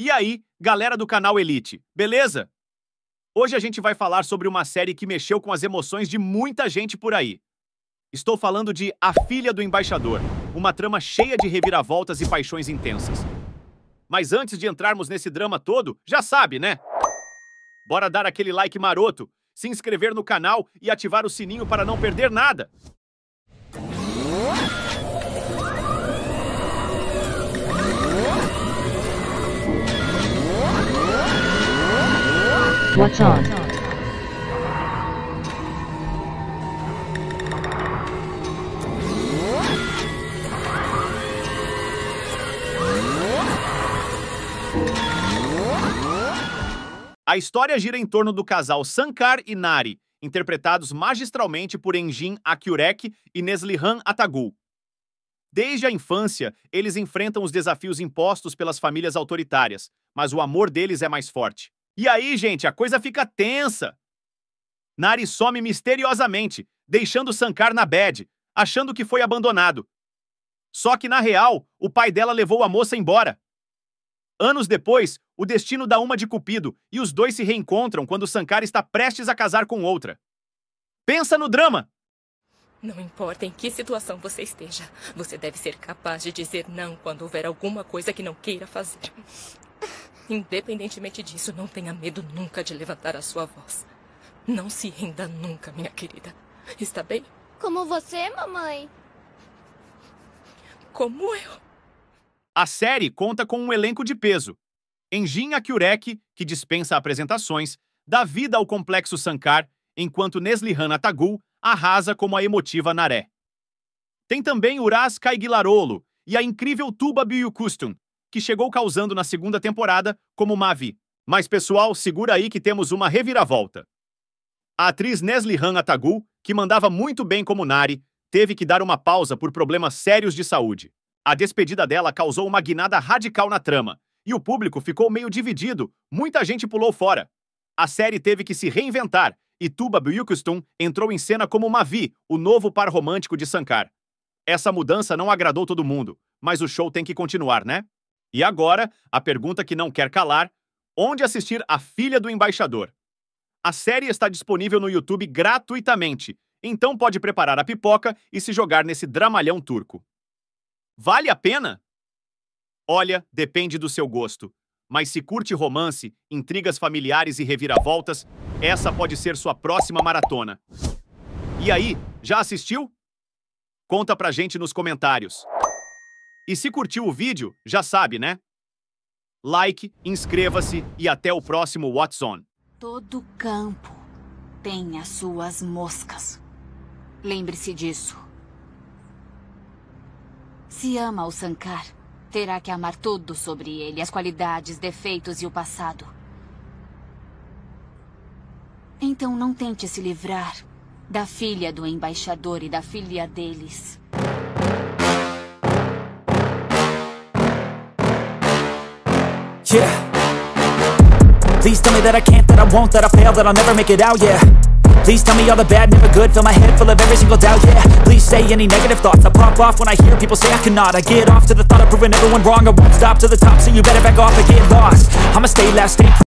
E aí, galera do canal Elite, beleza? Hoje a gente vai falar sobre uma série que mexeu com as emoções de muita gente por aí. Estou falando de A Filha do Embaixador, uma trama cheia de reviravoltas e paixões intensas. Mas antes de entrarmos nesse drama todo, já sabe, né? Bora dar aquele like maroto, se inscrever no canal e ativar o sininho para não perder nada. what's on. A história gira em torno do casal Sankar e Nari, interpretados magistralmente por Enjin Akyurek e Neslihan Atagul. Desde a infância, eles enfrentam os desafios impostos pelas famílias autoritárias, mas o amor deles é mais forte. E aí, gente, a coisa fica tensa. Nari some misteriosamente, deixando Sankar na bed, achando que foi abandonado. Só que, na real, o pai dela levou a moça embora. Anos depois, o destino dá uma de Cupido e os dois se reencontram quando Sankar está prestes a casar com outra. Pensa no drama! Não importa em que situação você esteja, você deve ser capaz de dizer não quando houver alguma coisa que não queira fazer. Independentemente disso, não tenha medo nunca de levantar a sua voz. Não se renda nunca, minha querida. Está bem? Como você, mamãe? Como eu. A série conta com um elenco de peso. Enjin Akurek, que dispensa apresentações, dá vida ao complexo Sankar, enquanto Neslihan Atagul arrasa como a emotiva Naré. Tem também Uras Kaigilarolo e a incrível Tuba Biyukustun, que chegou causando na segunda temporada como Mavi. Mas pessoal, segura aí que temos uma reviravolta. A atriz Neslihan Atagul, que mandava muito bem como Nari, teve que dar uma pausa por problemas sérios de saúde. A despedida dela causou uma guinada radical na trama, e o público ficou meio dividido, muita gente pulou fora. A série teve que se reinventar, e Tuba Bylkestum entrou em cena como Mavi, o novo par romântico de Sankar. Essa mudança não agradou todo mundo, mas o show tem que continuar, né? E agora, a pergunta que não quer calar: onde assistir A Filha do Embaixador? A série está disponível no YouTube gratuitamente, então pode preparar a pipoca e se jogar nesse dramalhão turco. Vale a pena? Olha, depende do seu gosto. Mas se curte romance, intrigas familiares e reviravoltas, essa pode ser sua próxima maratona. E aí, já assistiu? Conta pra gente nos comentários. E se curtiu o vídeo, já sabe, né? Like, inscreva-se e até o próximo What's On. Todo campo tem as suas moscas. Lembre-se disso. Se ama o Sankar, terá que amar tudo sobre ele, as qualidades, defeitos e o passado. Então não tente se livrar da filha do embaixador e da filha deles. yeah Please tell me that I can't, that I won't, that I fail, that I'll never make it out, yeah Please tell me all the bad, never good Fill my head full of every single doubt, yeah Please say any negative thoughts I pop off when I hear people say I cannot I get off to the thought of proving everyone wrong I won't stop to the top, so you better back off and get lost I'ma stay loud, stay